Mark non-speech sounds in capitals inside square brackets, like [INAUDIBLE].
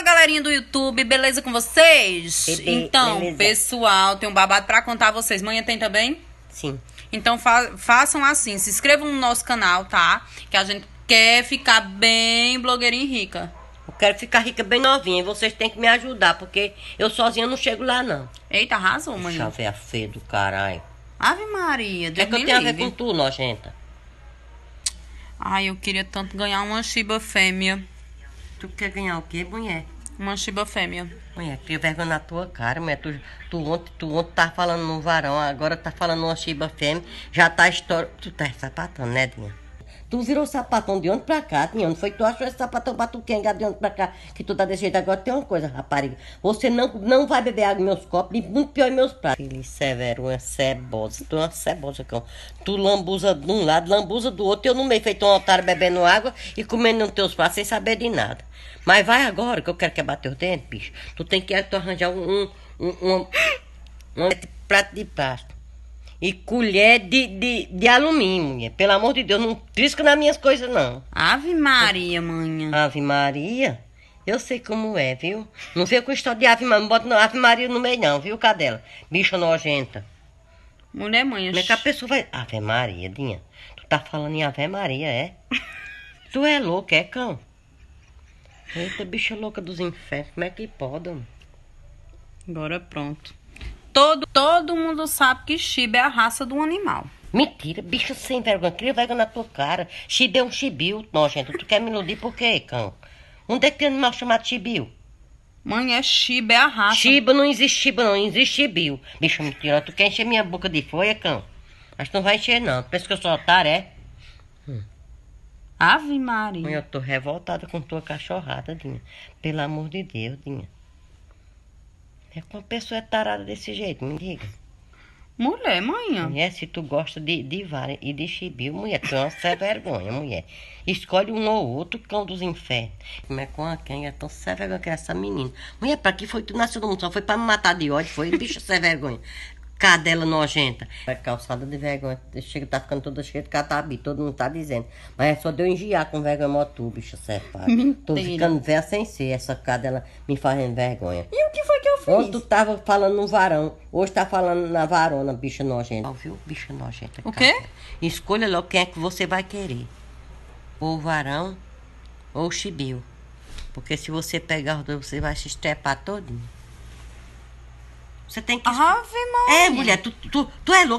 Fala galerinha do YouTube, beleza com vocês? Bebê, então, beleza. pessoal, tem um babado para contar a vocês. Manhã tem também? Sim. Então fa façam assim, se inscrevam no nosso canal, tá? Que a gente quer ficar bem blogueirinha rica. Eu quero ficar rica bem novinha e vocês têm que me ajudar, porque eu sozinha não chego lá, não. Eita, arrasou, manhã. Chave a feia do caralho. Ave Maria, é Deus é que eu tenho a ver com tu, nojenta? Ai, eu queria tanto ganhar uma Shiba fêmea. Tu quer ganhar o quê, mulher? Uma chiba fêmea. Mulher, tu vergonha na tua cara, mulher. Tu, tu, ontem, tu ontem tá falando num varão, agora tá falando uma chiba fêmea. Já tá estourando. Tu tá sapatando, né, Dinha? Tu virou sapatão de onde pra cá, de onde foi tu achou esse sapatão batuquenga de onde pra cá, que tu tá desse jeito agora. Tem uma coisa, rapariga, você não, não vai beber água em meus copos, nem muito pior em meus pratos. Filho severo, uma cebosa, tu é uma cebosa, cão. Tu lambuza de um lado, lambuza do outro, eu no meio feito um otário bebendo água e comendo nos teus pratos sem saber de nada. Mas vai agora, que eu quero que é bater os dentes, bicho. Tu tem que tu arranjar um, um, um, um, um prato de plástico e colher de, de, de alumínio, mulher. Pelo amor de Deus, não trisco nas minhas coisas, não. Ave Maria, manhã. Ave Maria? Eu sei como é, viu? Não sei com história de ave, não bota não, ave Maria no meio, não, viu, cadela? Bicha nojenta. Mulher, manhã. Como é que a pessoa vai. Ave Maria, Dinha. Tu tá falando em Ave Maria, é? [LAUGHS] tu é louca, é, cão? Eita, bicha louca dos infernos, como é que pode? Mano? Agora pronto. Todo, todo mundo sabe que Shiba é a raça de um animal. Mentira, bicho sem vergonha, cria vergonha na tua cara. Chibi é um não, nojento. Tu quer me iludir por quê, cão? Onde é que tem animal chamado chibio? Mãe, é chiba, é a raça. Chiba não existe chiba, não. Existe chibio. Bicho mentira, tu quer encher minha boca de folha, cão? Mas tu não vai encher, não. Tu pensa que eu sou otário, é? Hum. Ave Maria. Mãe, eu tô revoltada com tua cachorrada, Dinha. Pelo amor de Deus, Dinha. É com uma pessoa é tarada desse jeito, me diga. Mulher, manhã. Mulher, se tu gosta de, de vara e de chibio, mulher, tu é uma sem [LAUGHS] vergonha, mulher. Escolhe um ou outro cão dos infernos. É com a quem é tão sem vergonha que é essa menina. Mulher, pra que foi tu nasceu no mundo? Só foi pra me matar de ódio, foi bicho sem vergonha cadela nojenta. A é calçada de vergonha, chega, tá ficando toda cheia de catabi, todo mundo tá dizendo. Mas é só de eu engiar com vergonha motu, bicho, safado. Tô ficando velha sem ser, essa cadela me fazendo vergonha. E o que foi que eu fiz? Ontem tu tava falando no varão, hoje tá falando na varona, bicha nojenta. Ouviu, bicha nojenta? O quê? Cara. Escolha logo quem é que você vai querer. Ou o varão, ou o chibio. Porque se você pegar os dois, você vai se estrepar todinho. Você tem que. Ave Maria. É, mulher, tu, tu, tu é louca.